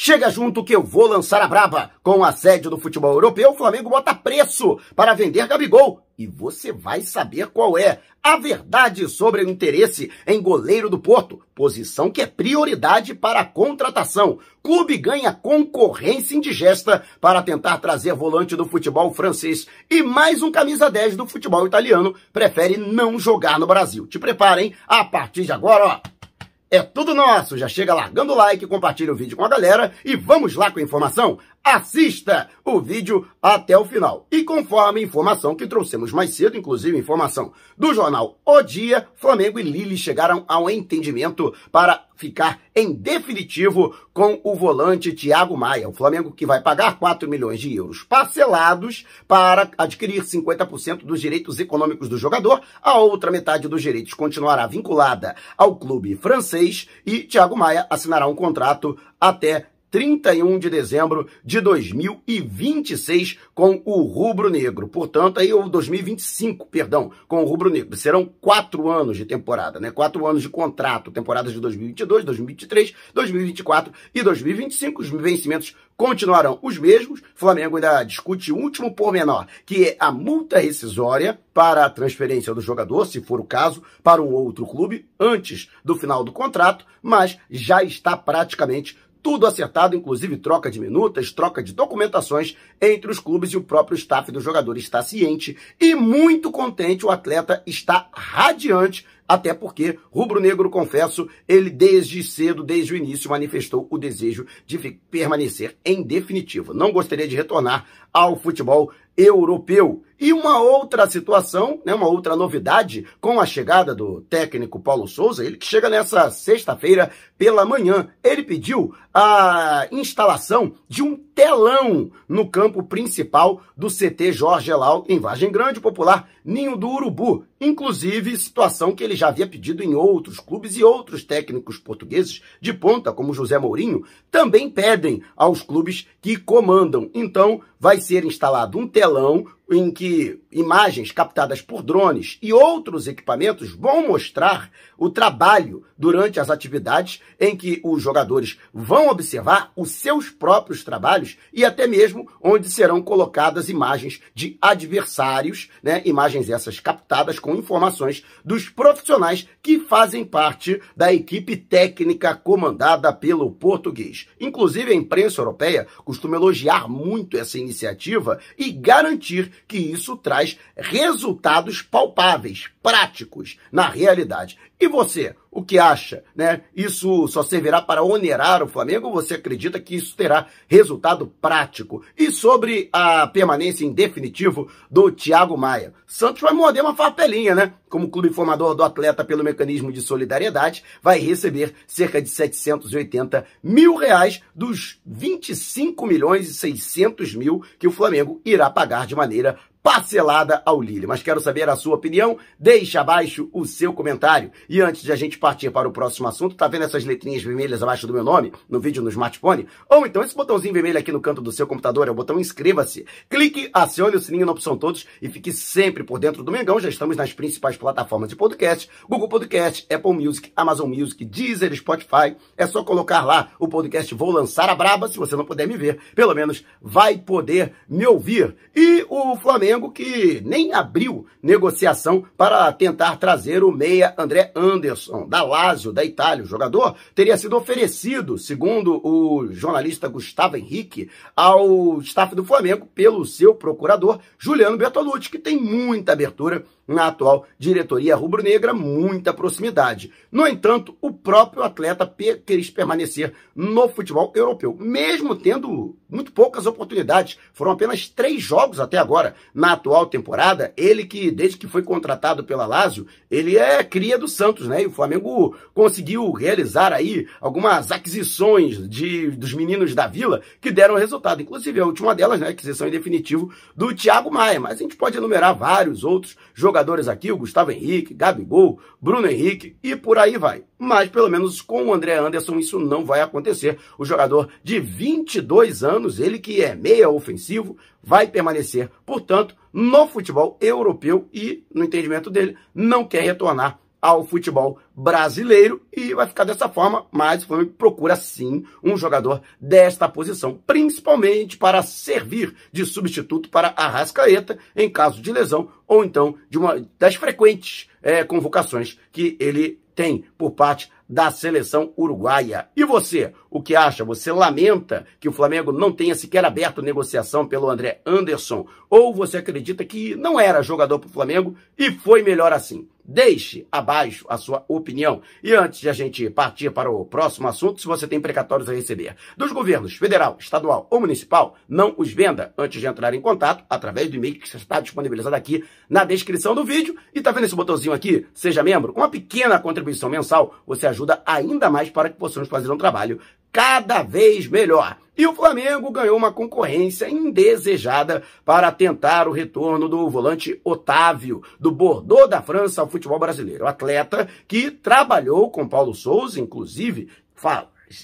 Chega junto que eu vou lançar a braba. Com a sede do futebol europeu, o Flamengo bota preço para vender Gabigol. E você vai saber qual é a verdade sobre o interesse em goleiro do Porto, posição que é prioridade para a contratação. Clube ganha concorrência indigesta para tentar trazer volante do futebol francês e mais um camisa 10 do futebol italiano prefere não jogar no Brasil. Te preparem a partir de agora, ó. É tudo nosso! Já chega largando o like, compartilha o vídeo com a galera e vamos lá com a informação! assista o vídeo até o final. E conforme a informação que trouxemos mais cedo, inclusive informação do jornal O Dia, Flamengo e Lille chegaram ao entendimento para ficar em definitivo com o volante Thiago Maia. O Flamengo que vai pagar 4 milhões de euros parcelados para adquirir 50% dos direitos econômicos do jogador. A outra metade dos direitos continuará vinculada ao clube francês e Thiago Maia assinará um contrato até 31 de dezembro de 2026 com o Rubro Negro. Portanto, aí o 2025, perdão, com o Rubro Negro. Serão quatro anos de temporada, né? Quatro anos de contrato, temporadas de 2022, 2023, 2024 e 2025. Os vencimentos continuarão os mesmos. Flamengo ainda discute o último pormenor, que é a multa rescisória para a transferência do jogador, se for o caso, para um outro clube antes do final do contrato, mas já está praticamente tudo acertado, inclusive troca de minutas, troca de documentações entre os clubes e o próprio staff do jogador está ciente e muito contente, o atleta está radiante, até porque Rubro Negro, confesso, ele desde cedo, desde o início, manifestou o desejo de permanecer em definitivo. Não gostaria de retornar ao futebol europeu. E uma outra situação, né, uma outra novidade, com a chegada do técnico Paulo Souza, ele que chega nessa sexta-feira pela manhã, ele pediu a instalação de um telão no campo principal do CT Jorge Elal, em Vargem Grande, popular Ninho do Urubu. Inclusive, situação que ele já havia pedido em outros clubes e outros técnicos portugueses de ponta, como José Mourinho, também pedem aos clubes que comandam. Então, vai ser instalado um telão em que imagens captadas por drones e outros equipamentos vão mostrar o trabalho durante as atividades em que os jogadores vão observar os seus próprios trabalhos e até mesmo onde serão colocadas imagens de adversários, né? Imagens essas captadas com informações dos profissionais que fazem parte da equipe técnica comandada pelo português. Inclusive a imprensa europeia costuma elogiar muito essa iniciativa e garantir que isso traz resultados palpáveis, práticos na realidade. E você, o que acha? Né? Isso só servirá para onerar o Flamengo ou você acredita que isso terá resultado prático? E sobre a permanência em definitivo do Thiago Maia? Santos vai morder uma fartelinha, né? Como clube formador do atleta pelo mecanismo de solidariedade, vai receber cerca de 780 mil reais dos 25 milhões e 600 mil que o Flamengo irá pagar de maneira parcelada ao Lille. Mas quero saber a sua opinião, deixa abaixo o seu comentário. E antes de a gente partir para o próximo assunto, tá vendo essas letrinhas vermelhas abaixo do meu nome, no vídeo no smartphone? Ou então esse botãozinho vermelho aqui no canto do seu computador, é o botão inscreva-se. Clique, acione o sininho na opção todos e fique sempre por dentro do Mengão. Já estamos nas principais plataformas de podcast, Google Podcast, Apple Music, Amazon Music, Deezer, Spotify. É só colocar lá o podcast Vou Lançar a Braba, se você não puder me ver, pelo menos vai poder me ouvir. E o Flamengo Flamengo que nem abriu negociação para tentar trazer o meia André Anderson, da Lazio, da Itália. O jogador teria sido oferecido, segundo o jornalista Gustavo Henrique, ao staff do Flamengo pelo seu procurador Juliano Bertolucci, que tem muita abertura na atual diretoria rubro-negra, muita proximidade. No entanto, o próprio atleta quis permanecer no futebol europeu, mesmo tendo muito poucas oportunidades. Foram apenas três jogos até agora na atual temporada. Ele que, desde que foi contratado pela Lazio, ele é cria do Santos, né? E o Flamengo conseguiu realizar aí algumas aquisições de, dos meninos da Vila que deram resultado. Inclusive, a última delas, né? Aquisição em definitivo do Thiago Maia. Mas a gente pode enumerar vários outros jogadores jogadores aqui, o Gustavo Henrique, Gabigol, Bruno Henrique e por aí vai. Mas pelo menos com o André Anderson isso não vai acontecer. O jogador de 22 anos, ele que é meia ofensivo, vai permanecer, portanto, no futebol europeu e, no entendimento dele, não quer retornar ao futebol brasileiro e vai ficar dessa forma, mas o Flamengo procura sim um jogador desta posição, principalmente para servir de substituto para a Rascaeta em caso de lesão ou então de uma das frequentes é, convocações que ele tem por parte da seleção uruguaia. E você, o que acha? Você lamenta que o Flamengo não tenha sequer aberto negociação pelo André Anderson? Ou você acredita que não era jogador para o Flamengo e foi melhor assim? Deixe abaixo a sua opinião. E antes de a gente partir para o próximo assunto, se você tem precatórios a receber dos governos federal, estadual ou municipal, não os venda antes de entrar em contato através do e-mail que está disponibilizado aqui na descrição do vídeo. E tá vendo esse botãozinho aqui? Seja membro. Uma pequena contribuição mensal, você ajuda ajuda ainda mais para que possamos fazer um trabalho cada vez melhor. E o Flamengo ganhou uma concorrência indesejada para tentar o retorno do volante Otávio, do Bordeaux da França ao futebol brasileiro. O atleta que trabalhou com Paulo Souza, inclusive,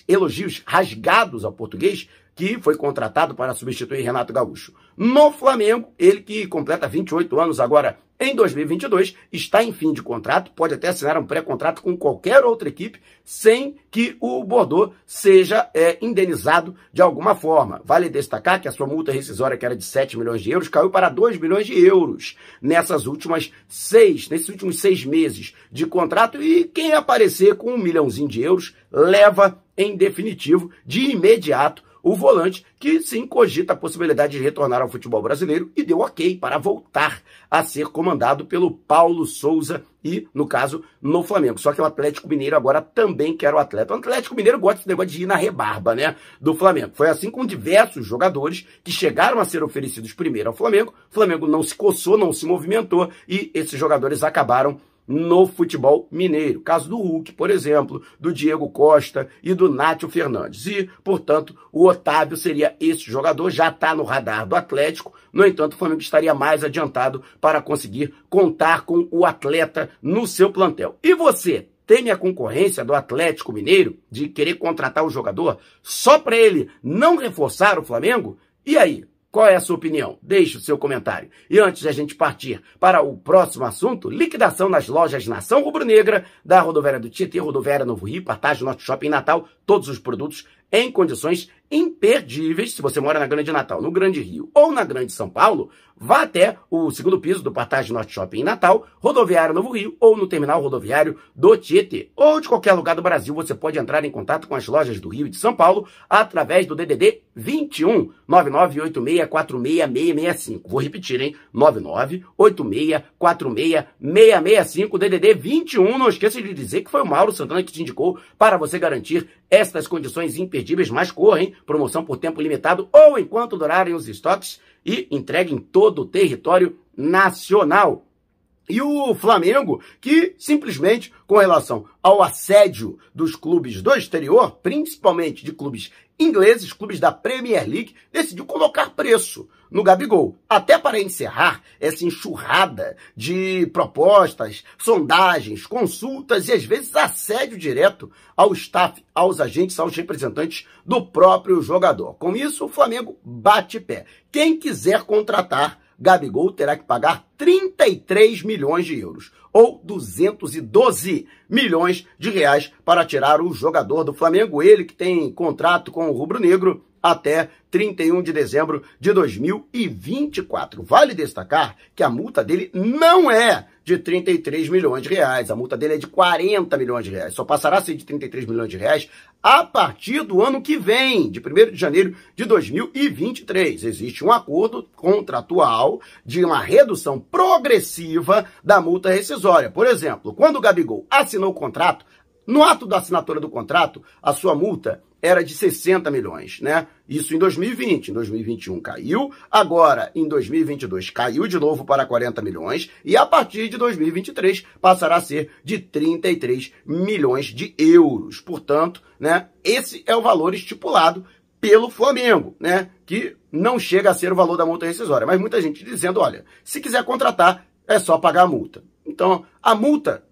elogios rasgados ao português, que foi contratado para substituir Renato Gaúcho no Flamengo. Ele que completa 28 anos agora em 2022, está em fim de contrato, pode até assinar um pré-contrato com qualquer outra equipe, sem que o Bordeaux seja é, indenizado de alguma forma. Vale destacar que a sua multa rescisória, que era de 7 milhões de euros, caiu para 2 milhões de euros nessas últimas seis, nesses últimos seis meses de contrato, e quem aparecer com um milhãozinho de euros leva, em definitivo, de imediato, o volante que sim cogita a possibilidade de retornar ao futebol brasileiro e deu ok para voltar a ser comandado pelo Paulo Souza e, no caso, no Flamengo. Só que o Atlético Mineiro agora também quer o atleta. O Atlético Mineiro gosta desse negócio de ir na rebarba, né? Do Flamengo. Foi assim com diversos jogadores que chegaram a ser oferecidos primeiro ao Flamengo. O Flamengo não se coçou, não se movimentou e esses jogadores acabaram no futebol mineiro. Caso do Hulk, por exemplo, do Diego Costa e do Nátio Fernandes. E, portanto, o Otávio seria esse jogador, já está no radar do Atlético. No entanto, o Flamengo estaria mais adiantado para conseguir contar com o atleta no seu plantel. E você? Teme a concorrência do Atlético Mineiro de querer contratar o jogador só para ele não reforçar o Flamengo? E aí, qual é a sua opinião? Deixe o seu comentário. E antes de a gente partir para o próximo assunto, liquidação nas lojas Nação Rubro-Negra, da Rodoviária do Tietê, Rodoviária Novo Rio, Partage, Norte Shopping Natal, todos os produtos em condições imperdíveis. Se você mora na Grande Natal, no Grande Rio ou na Grande São Paulo, vá até o segundo piso do Partage Norte Shopping em Natal, rodoviário Novo Rio ou no terminal rodoviário do Tietê. Ou de qualquer lugar do Brasil, você pode entrar em contato com as lojas do Rio e de São Paulo através do DDD 21 998646665. Vou repetir, hein? 998646665 DDD 21. Não esqueça de dizer que foi o Mauro Santana que te indicou para você garantir estas condições imperdíveis, mas correm, promoção por tempo limitado ou enquanto durarem os estoques e entregue em todo o território nacional. E o Flamengo, que simplesmente com relação ao assédio dos clubes do exterior, principalmente de clubes ingleses, clubes da Premier League, decidiu colocar preço no Gabigol. Até para encerrar essa enxurrada de propostas, sondagens, consultas e às vezes assédio direto ao staff, aos agentes, aos representantes do próprio jogador. Com isso, o Flamengo bate pé. Quem quiser contratar Gabigol terá que pagar 33 milhões de euros, ou 212 milhões de reais, para tirar o jogador do Flamengo. Ele que tem contrato com o Rubro Negro até 31 de dezembro de 2024. Vale destacar que a multa dele não é de 33 milhões de reais. A multa dele é de 40 milhões de reais. Só passará a ser de 33 milhões de reais a partir do ano que vem, de 1 de janeiro de 2023. Existe um acordo contratual de uma redução progressiva da multa rescisória. Por exemplo, quando o Gabigol assinou o contrato, no ato da assinatura do contrato, a sua multa era de 60 milhões, né? Isso em 2020, em 2021 caiu, agora em 2022 caiu de novo para 40 milhões e a partir de 2023 passará a ser de 33 milhões de euros. Portanto, né, esse é o valor estipulado pelo Flamengo, né, que não chega a ser o valor da multa rescisória, mas muita gente dizendo, olha, se quiser contratar, é só pagar a multa. Então, a multa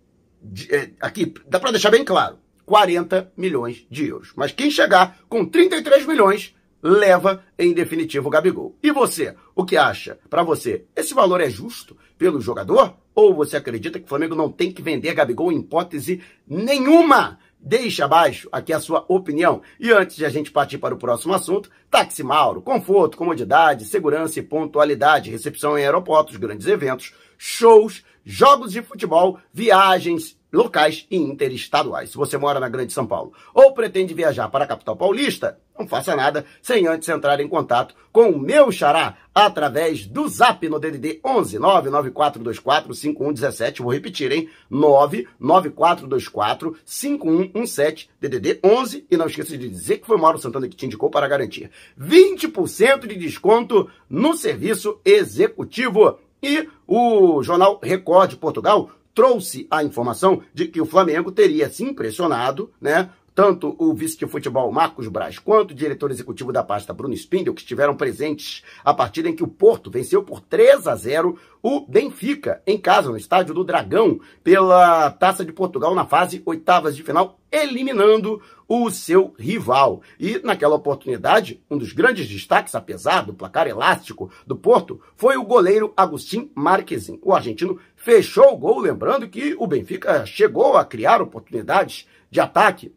de, é, aqui dá para deixar bem claro, 40 milhões de euros. Mas quem chegar com 33 milhões leva em definitivo o Gabigol. E você, o que acha? Para você, esse valor é justo pelo jogador? Ou você acredita que o Flamengo não tem que vender Gabigol em hipótese nenhuma? Deixa abaixo aqui a sua opinião. E antes de a gente partir para o próximo assunto, táxi Mauro, conforto, comodidade, segurança e pontualidade, recepção em aeroportos, grandes eventos, shows, jogos de futebol, viagens locais e interestaduais. Se você mora na Grande São Paulo ou pretende viajar para a capital paulista, não faça nada sem antes entrar em contato com o meu xará através do zap no DDD 11 994245117. Vou repetir, hein? 994245117 DDD 11. E não esqueça de dizer que foi Mauro Santana que te indicou para garantir 20% de desconto no serviço executivo. E o jornal Record de Portugal trouxe a informação de que o Flamengo teria se impressionado, né, tanto o vice de futebol Marcos Braz quanto o diretor executivo da pasta Bruno Spindel, que estiveram presentes a partida em que o Porto venceu por 3 a 0 o Benfica em casa, no estádio do Dragão, pela Taça de Portugal na fase oitavas de final, eliminando o seu rival. E naquela oportunidade, um dos grandes destaques, apesar do placar elástico do Porto, foi o goleiro Agustin Marquezin. O argentino fechou o gol, lembrando que o Benfica chegou a criar oportunidades de ataque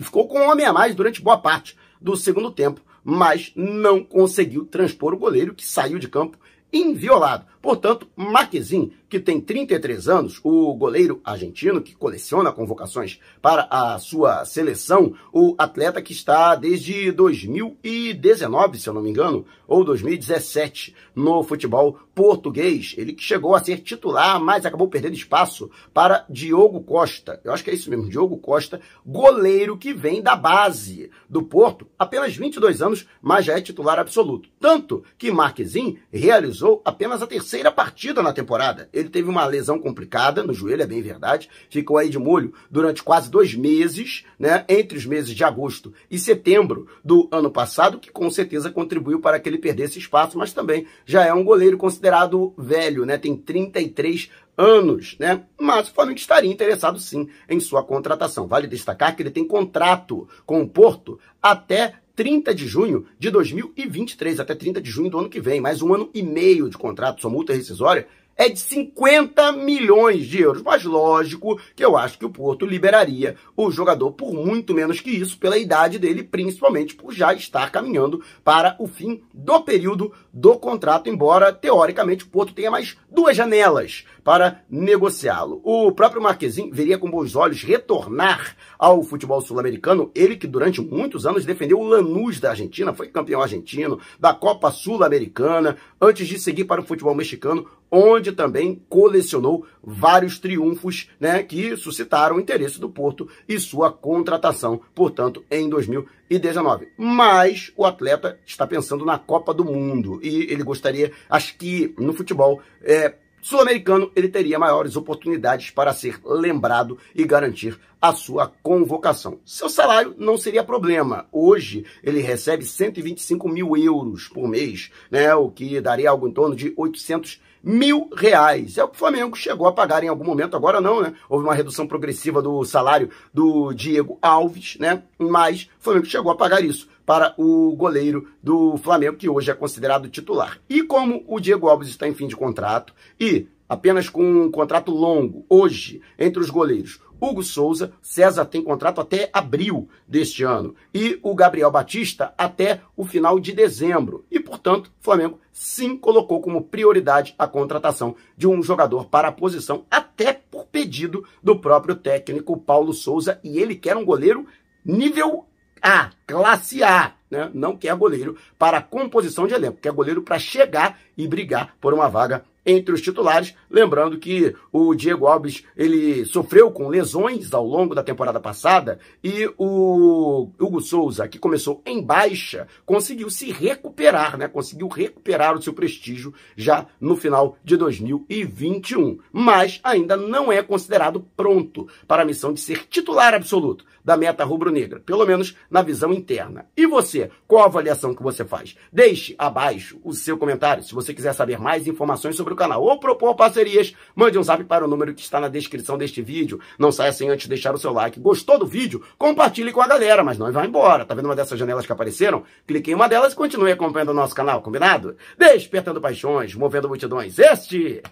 e ficou com um homem a mais durante boa parte do segundo tempo, mas não conseguiu transpor o goleiro que saiu de campo inviolado. Portanto, Marquezin, que tem 33 anos, o goleiro argentino que coleciona convocações para a sua seleção, o atleta que está desde 2019, se eu não me engano, ou 2017, no futebol português. Ele que chegou a ser titular, mas acabou perdendo espaço para Diogo Costa. Eu acho que é isso mesmo, Diogo Costa, goleiro que vem da base do Porto, apenas 22 anos, mas já é titular absoluto. Tanto que Marquezin realizou apenas a terceira terceira partida na temporada. Ele teve uma lesão complicada no joelho, é bem verdade. Ficou aí de molho durante quase dois meses, né? Entre os meses de agosto e setembro do ano passado, que com certeza contribuiu para que ele perdesse espaço, mas também já é um goleiro considerado velho, né? Tem 33 anos, né? Mas o Flamengo estaria interessado sim em sua contratação. Vale destacar que ele tem contrato com o Porto até 30 de junho de 2023, até 30 de junho do ano que vem, mais um ano e meio de contrato, sua multa rescisória é de 50 milhões de euros. Mas lógico que eu acho que o Porto liberaria o jogador por muito menos que isso, pela idade dele, principalmente por já estar caminhando para o fim do período do contrato, embora teoricamente o Porto tenha mais duas janelas para negociá-lo. O próprio Marquezin veria com bons olhos retornar ao futebol sul-americano, ele que durante muitos anos defendeu o Lanús da Argentina, foi campeão argentino da Copa Sul-Americana, antes de seguir para o futebol mexicano, onde também colecionou vários triunfos né, que suscitaram o interesse do Porto e sua contratação, portanto, em 2019. Mas o atleta está pensando na Copa do Mundo e ele gostaria, acho que no futebol, é, sul-americano, ele teria maiores oportunidades para ser lembrado e garantir a sua convocação. Seu salário não seria problema. Hoje, ele recebe 125 mil euros por mês, né, o que daria algo em torno de 800 mil reais. É o que o Flamengo chegou a pagar em algum momento, agora não, né? Houve uma redução progressiva do salário do Diego Alves, né? Mas o Flamengo chegou a pagar isso para o goleiro do Flamengo, que hoje é considerado titular. E como o Diego Alves está em fim de contrato e apenas com um contrato longo hoje entre os goleiros. Hugo Souza, César tem contrato até abril deste ano e o Gabriel Batista até o final de dezembro. E, portanto, Flamengo sim colocou como prioridade a contratação de um jogador para a posição, até por pedido do próprio técnico Paulo Souza, e ele quer um goleiro nível a, classe A, né? não quer goleiro para composição de elenco, quer goleiro para chegar e brigar por uma vaga entre os titulares, lembrando que o Diego Alves ele sofreu com lesões ao longo da temporada passada e o Hugo Souza, que começou em baixa, conseguiu se recuperar, né? Conseguiu recuperar o seu prestígio já no final de 2021, mas ainda não é considerado pronto para a missão de ser titular absoluto da meta rubro-negra, pelo menos na visão interna. E você, qual a avaliação que você faz? Deixe abaixo o seu comentário se você quiser saber mais informações sobre sobre o canal ou propor parcerias, mande um zap para o número que está na descrição deste vídeo. Não saia sem antes deixar o seu like. Gostou do vídeo? Compartilhe com a galera, mas não vai embora. Tá vendo uma dessas janelas que apareceram? Clique em uma delas e continue acompanhando o nosso canal, combinado? Despertando paixões, movendo multidões. Este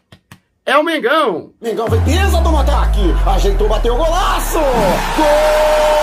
é o Mengão. Mengão foi pesa do ataque. Ajeitou, bateu o golaço. Gol!